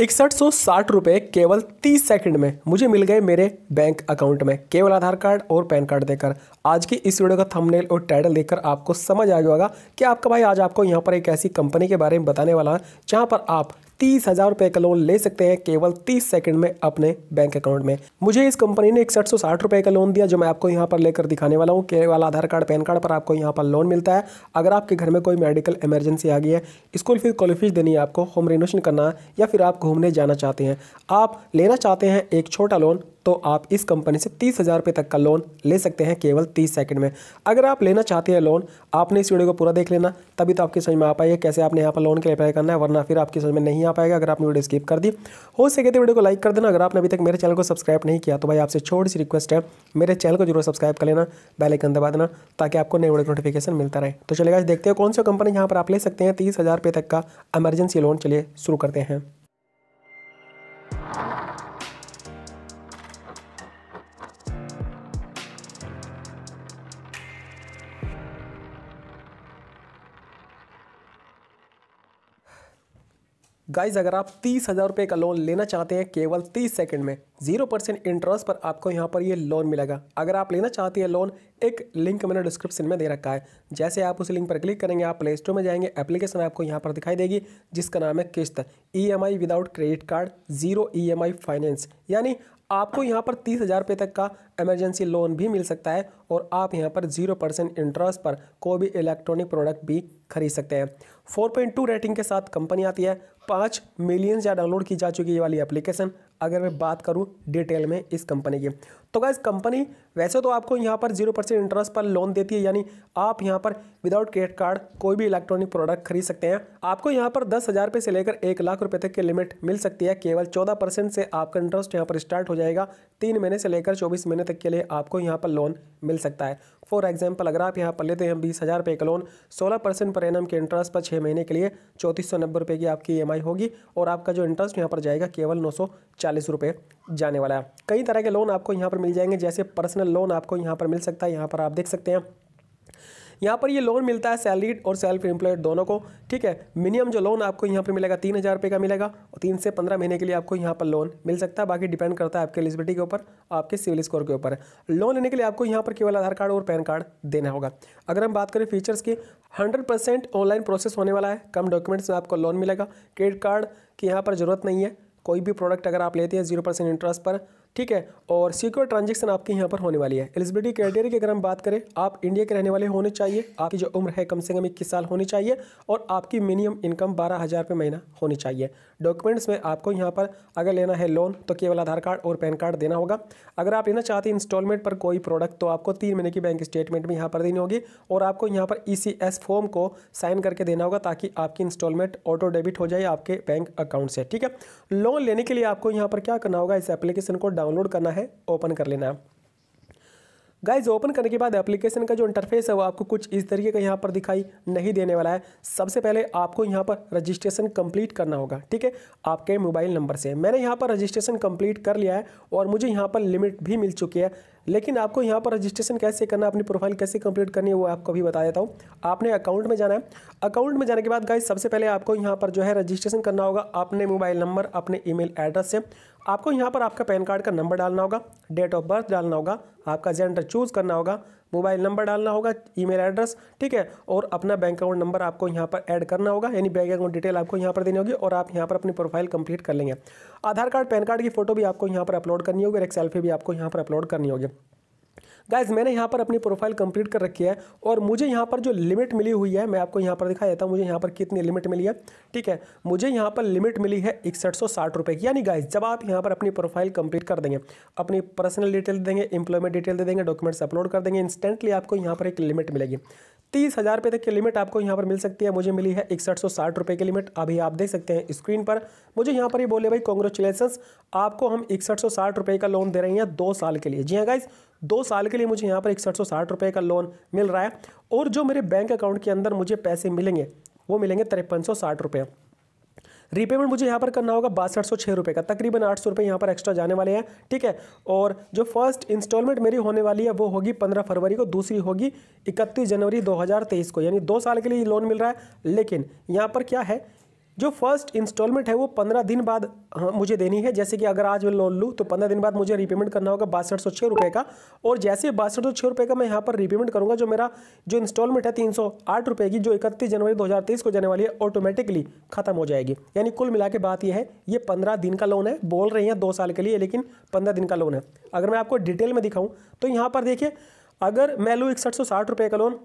इकसठ सौ साठ रुपये केवल तीस सेकंड में मुझे मिल गए मेरे बैंक अकाउंट में केवल आधार कार्ड और पैन कार्ड देकर आज की इस वीडियो का थंबनेल और टाइटल देखकर आपको समझ आ गया होगा कि आपका भाई आज आपको यहाँ पर एक ऐसी कंपनी के बारे में बताने वाला है जहां पर आप तीस हज़ार रुपए का लोन ले सकते हैं केवल तीस सेकंड में अपने बैंक अकाउंट में मुझे इस कंपनी ने इकसठ सौ साठ रुपए का लोन दिया जो मैं आपको यहाँ पर लेकर दिखाने वाला हूँ केवल आधार कार्ड पैन कार्ड पर आपको यहाँ पर लोन मिलता है अगर आपके घर में कोई मेडिकल इमरजेंसी आ गई है स्कूल फीस कॉलेज फीस देनी है आपको होम रिनोवेशन करना है या फिर आप घूमने जाना चाहते हैं आप लेना चाहते हैं एक छोटा लोन तो आप इस कंपनी से तीस हज़ार रुपये तक का लोन ले सकते हैं केवल तीस सेकंड में अगर आप लेना चाहते हैं लोन आपने इस वीडियो को पूरा देख लेना तभी तो आपकी समझ में आ पाएगा कैसे आपने यहाँ पर लोन के लिए अप्लाई करना है वरना फिर आपकी समझ में नहीं आ पाएगा अगर आपने वीडियो स्किप कर दी हो सके तो वीडियो को लाइक कर देना अगर आपने अभी तक मेरे चैनल को सब्सक्राइब नहीं किया तो भाई आपसे छोटी सी रिक्वेस्ट है मेरे चैनल को जरूर सब्सक्राइब कर लेना बेलाइकन दबा देना ताकि आपको नए वीडियो नोटिफिकेशन मिलता रहे तो चलेगा देखते हैं कौन सा कंपनी यहाँ पर आप ले सकते हैं तीस हज़ार तक का एमरजेंसी लोन चलिए शुरू करते हैं गाइज अगर आप तीस हज़ार रुपये का लोन लेना चाहते हैं केवल तीस सेकंड में जीरो परसेंट इंटरेस्ट पर आपको यहाँ पर ये लोन मिलेगा अगर आप लेना चाहते हैं लोन एक लिंक मैंने डिस्क्रिप्शन में दे रखा है जैसे आप उस लिंक पर क्लिक करेंगे आप प्ले स्टोर में जाएंगे एप्लीकेशन आपको यहाँ पर दिखाई देगी जिसका नाम है किस्त ई without credit card zero e finance यानी आपको यहाँ पर तीस हज़ार रुपये तक का इमरजेंसी लोन भी मिल सकता है और आप यहाँ पर जीरो परसेंट इंटरेस्ट पर कोई भी इलेक्ट्रॉनिक प्रोडक्ट भी खरीद सकते हैं फोर पॉइंट टू रेटिंग के साथ कंपनी आती है पाँच मिलियन या डाउनलोड की जा चुकी है वाली एप्लीकेशन अगर मैं बात करूँ डिटेल में इस कंपनी की तो गैस कंपनी वैसे तो आपको यहाँ पर जीरो परसेंट इंटरेस्ट पर लोन देती है यानी आप यहाँ पर विदाउट क्रेडिट कार्ड कोई भी इलेक्ट्रॉनिक प्रोडक्ट खरीद सकते हैं आपको यहाँ पर दस हज़ार रुपये से लेकर एक लाख रुपये तक की लिमिट मिल सकती है केवल चौदह परसेंट से आपका इंटरेस्ट यहाँ पर स्टार्ट हो जाएगा तीन महीने से लेकर चौबीस महीने तक के लिए आपको यहाँ पर लोन मिल सकता है फॉर एग्जाम्पल अगर आप यहाँ पर लेते हैं बीस हज़ार रुपये का लोन सोलह परसेंट पर एम के इंटरेस्ट पर छः महीने के लिए चौंतीस सौ नब्बे रुपये की आपकी ई e होगी और आपका जो इंटरेस्ट यहाँ पर जाएगा केवल नौ सौ चालीस रुपये जाने वाला है कई तरह के लोन आपको यहाँ पर मिल जाएंगे जैसे पर्सनल एजुकेशनल लोन आपको यहाँ पर मिल सकता है यहाँ पर आप देख सकते हैं यहाँ पर ये लोन मिलता है सैलरीड और सेल्फ एम्प्लॉयड दोनों को ठीक है मिनिमम जो लोन आपको यहाँ पर मिलेगा तीन हज़ार रुपये का मिलेगा और तीन से पंद्रह महीने के लिए आपको यहाँ पर लोन मिल सकता है बाकी डिपेंड करता है आपके एलिजिबिलिटी के ऊपर आपके सिविल स्कोर के ऊपर लोन लेने के लिए आपको यहाँ पर केवल आधार कार्ड और पैन कार्ड देना होगा अगर हम बात करें फीचर्स की हंड्रेड ऑनलाइन प्रोसेस होने वाला है कम डॉक्यूमेंट्स में आपको लोन मिलेगा क्रेडिट कार्ड की यहाँ पर ज़रूरत नहीं है कोई भी प्रोडक्ट अगर आप लेते हैं जीरो इंटरेस्ट पर ठीक है और सिक्योर ट्रांजेक्शन आपकी यहाँ पर होने वाली है एलिजिबिलिटी क्राइटेरिया की अगर हम बात करें आप इंडिया के रहने वाले होने चाहिए आपकी जो उम्र है कम से कम इक्कीस साल होनी चाहिए और आपकी मिनिमम इनकम बारह हज़ार रुपये महीना होनी चाहिए डॉक्यूमेंट्स में आपको यहाँ पर अगर लेना है लोन तो केवल आधार कार्ड और पैन कार्ड देना होगा अगर आप लेना चाहते हैं इंस्टॉलमेंट पर कोई प्रोडक्ट तो आपको तीन महीने की बैंक स्टेटमेंट भी यहाँ पर देनी होगी और आपको यहाँ पर ई e फॉर्म को साइन करके देना होगा ताकि आपकी इंस्टॉलमेंट ऑटो डेबिट हो जाए आपके बैंक अकाउंट से ठीक है लोन लेने के लिए आपको यहाँ पर क्या करना होगा इस एप्लीकेशन को डाउनलोड करना है ओपन कर लेना गाइज ओपन करने के बाद एप्लीकेशन का जो इंटरफेस है वो आपको कुछ इस तरीके का यहाँ पर दिखाई नहीं देने वाला है सबसे पहले आपको यहाँ पर रजिस्ट्रेशन कंप्लीट करना होगा ठीक है आपके मोबाइल नंबर से मैंने यहाँ पर रजिस्ट्रेशन कंप्लीट कर लिया है और मुझे यहाँ पर लिमिट भी मिल चुकी है लेकिन आपको यहाँ पर रजिस्ट्रेशन कैसे करना अपनी प्रोफाइल कैसे कंप्लीट करनी है वो आपको भी बता देता हूँ आपने अकाउंट में जाना है अकाउंट में जाने के बाद गाइस सबसे पहले आपको यहाँ पर जो है रजिस्ट्रेशन करना होगा अपने मोबाइल नंबर अपने ईमेल एड्रेस से आपको यहाँ पर आपका पैन कार्ड का नंबर डालना होगा डेट ऑफ बर्थ डालना होगा आपका जेंडर चूज़ करना होगा मोबाइल नंबर डालना होगा ईमेल एड्रेस ठीक है और अपना बैंक अकाउंट नंबर आपको यहाँ पर ऐड करना होगा यानी बैंक अकाउंट डिटेल आपको यहाँ पर देनी होगी और आप यहाँ पर अपनी प्रोफाइल कंप्लीट कर लेंगे आधार कार्ड पैन कार्ड की फोटो भी आपको यहाँ पर अपलोड करनी होगी और एक सेल्फी भी आपको यहाँ पर अपलोड करनी होगी गाइज मैंने यहाँ पर अपनी प्रोफाइल कंप्लीट कर रखी है और मुझे यहाँ पर जो लिमिट मिली हुई है मैं आपको यहाँ पर दिखा देता हूँ मुझे यहाँ पर कितनी लिमिट मिली है ठीक है मुझे यहाँ पर लिमिट मिली है इकसठ सौ साठ रुपये की यानी गाइज जब आप यहाँ पर अपनी प्रोफाइल कंप्लीट कर देंगे अपनी पर्सनल डिटेल देंगे इंप्लॉयमेंट डिटेल दे देंगे डॉक्यूमेंट्स अपलोड कर देंगे इंस्टेंटली आपको यहाँ पर एक लिमिट मिलेगी तीस हज़ार रुपये तक की लिमिट आपको यहाँ पर मिल सकती है मुझे मिली है इकसठ सौ साठ रुपये की लिमिट अभी आप देख सकते हैं स्क्रीन पर मुझे यहाँ पर ये बोले भाई कॉन्ग्रेचुलेसन्स आपको हम इकसठ सौ साठ रुपये का लोन दे रहे हैं दो साल के लिए जी हाँ गाइज दो साल के लिए मुझे यहाँ पर इकसठ सौ साठ रुपये का लोन मिल रहा है और जो मेरे बैंक अकाउंट के अंदर मुझे पैसे मिलेंगे वो मिलेंगे तिरपन सौ साठ रुपये रीपेमेंट मुझे यहाँ पर करना होगा बासठ सौ छः रुपये का तकरीबन आठ सौ रुपये यहाँ पर एक्स्ट्रा जाने वाले हैं ठीक है और जो फर्स्ट इंस्टॉलमेंट मेरी होने वाली है वो होगी पंद्रह फरवरी को दूसरी होगी इकतीस जनवरी दो को यानी दो साल के लिए लोन मिल रहा है लेकिन यहाँ पर क्या है जो फर्स्ट इंस्टॉलमेंट है वो पंद्रह दिन बाद हाँ, मुझे देनी है जैसे कि अगर आज मैं लोन लूँ तो पंद्रह दिन बाद मुझे रीपेमेंट करना होगा बासठ सौ छः रुपये का और जैसे बासठ सौ छः रुपये का मैं यहाँ पर रीपेमेंट करूँगा जो मेरा जो इंस्टॉलमेंट है तीन सौ आठ रुपये की जो इकतीस जनवरी दो हज़ार तेईस को जाने वाली है ऑटोमेटिकली खत्म हो जाएगी यानी कुल मिला के बात यह है ये पंद्रह दिन का लोन है बोल रही हैं दो साल के लिए लेकिन पंद्रह दिन का लोन है अगर मैं आपको डिटेल में दिखाऊँ तो यहाँ पर देखिए अगर मैं लूँ इकसठ सौ साठ रुपये का लोन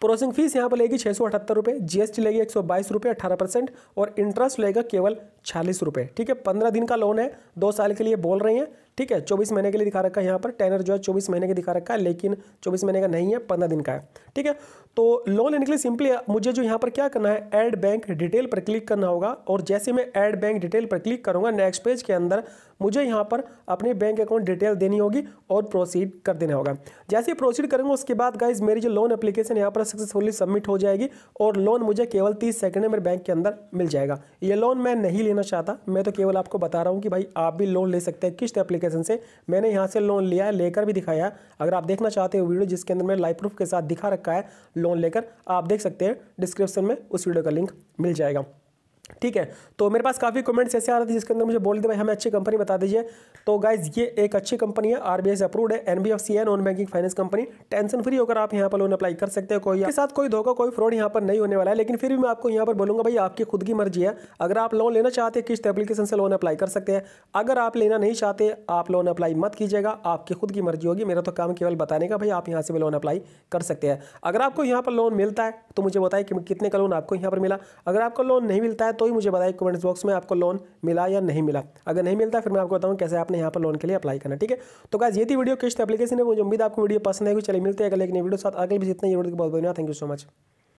प्रोसेसिंग फीस यहाँ पर लेगी छः सौ अठहत्तर रुपये जी एस टी लेगी एक सौ बाईस रुपये अठारह परसेंट और इंटरेस्ट लेगा केवल छियालीस रुपये ठीक है पंद्रह दिन का लोन है दो साल के लिए बोल रही हैं ठीक है चौबीस महीने के लिए दिखा रखा है यहाँ पर टेनर जो है चौबीस महीने का दिखा रखा है लेकिन चौबीस महीने का नहीं है पंद्रह दिन का है ठीक है तो लोन लेने के लिए सिंपली मुझे जो यहाँ पर क्या करना है एड बैंक डिटेल पर क्लिक करना होगा और जैसे मैं एड बैंक डिटेल पर क्लिक करूँगा नेक्स्ट पेज के अंदर मुझे यहाँ पर अपने बैंक अकाउंट डिटेल देनी होगी और प्रोसीड कर देना होगा जैसे प्रोसीड करूँगा उसके बाद गाइज मेरी जो लोन एप्लीकेशन यहाँ पर सक्सेसफुली सबमिट हो जाएगी और लोन मुझे केवल तीस सेकेंड में मेरे बैंक के अंदर मिल जाएगा ये लोन मैं नहीं लेना चाहता मैं तो केवल आपको बता रहा हूँ कि भाई आप भी लोन ले सकते हैं किस्त एप्लीकेशन एप्लीकेशन से मैंने यहाँ से लोन लिया है लेकर भी दिखाया अगर आप देखना चाहते हो वीडियो जिसके अंदर मैं लाइफ प्रूफ के साथ दिखा रखा है लोन लेकर आप देख सकते हैं डिस्क्रिप्शन में उस वीडियो का लिंक मिल जाएगा ठीक है तो मेरे पास काफ़ी कमेंट्स ऐसे आ रहे थे जिसके अंदर मुझे बोल दे भाई हमें अच्छी कंपनी बता दीजिए तो गाइज ये एक अच्छी कंपनी है बी एस अप्रूव्ड है एन बी एफ सी है non banking finance company tension free होकर आप यहाँ पर लोन अप्लाई कर सकते हो कोई के साथ कोई धोखा कोई फ्रॉड यहाँ पर नहीं होने वाला है लेकिन फिर भी मैं आपको यहाँ पर बोलूँगा भाई आपकी खुद की मर्जी है अगर आप लोन लेना चाहते हैं एप्लीकेशन से लोन अप्लाई कर सकते हैं अगर आप लेना नहीं चाहते आप लोन अप्लाई मत कीजिएगा आपकी खुद की मर्जी होगी मेरा तो काम केवल बताने का भाई आप यहाँ से भी लोन अप्लाई कर सकते हैं अगर आपको यहाँ पर लोन मिलता है तो मुझे बताए कितने का लोन आपको यहाँ पर मिला अगर आपको लोन नहीं मिलता है तो ही मुझे बताया कमेंट्स बॉक्स में आपको लोन मिला या नहीं मिला अगर नहीं मिलता फिर मैं आपको बताऊँ कैसे आपने यहाँ पर लोन के लिए अप्लाई करना ठीक है तो गाइज ये थी वीडियो किस्त एप्लीकेशन है मुझे उम्मीद आपको वीडियो पसंद है चले मिलते हैं अगले एक नई वीडियो साथ अगले भी जितने वीडियो बहुत बढ़िया थैंक यू सो मच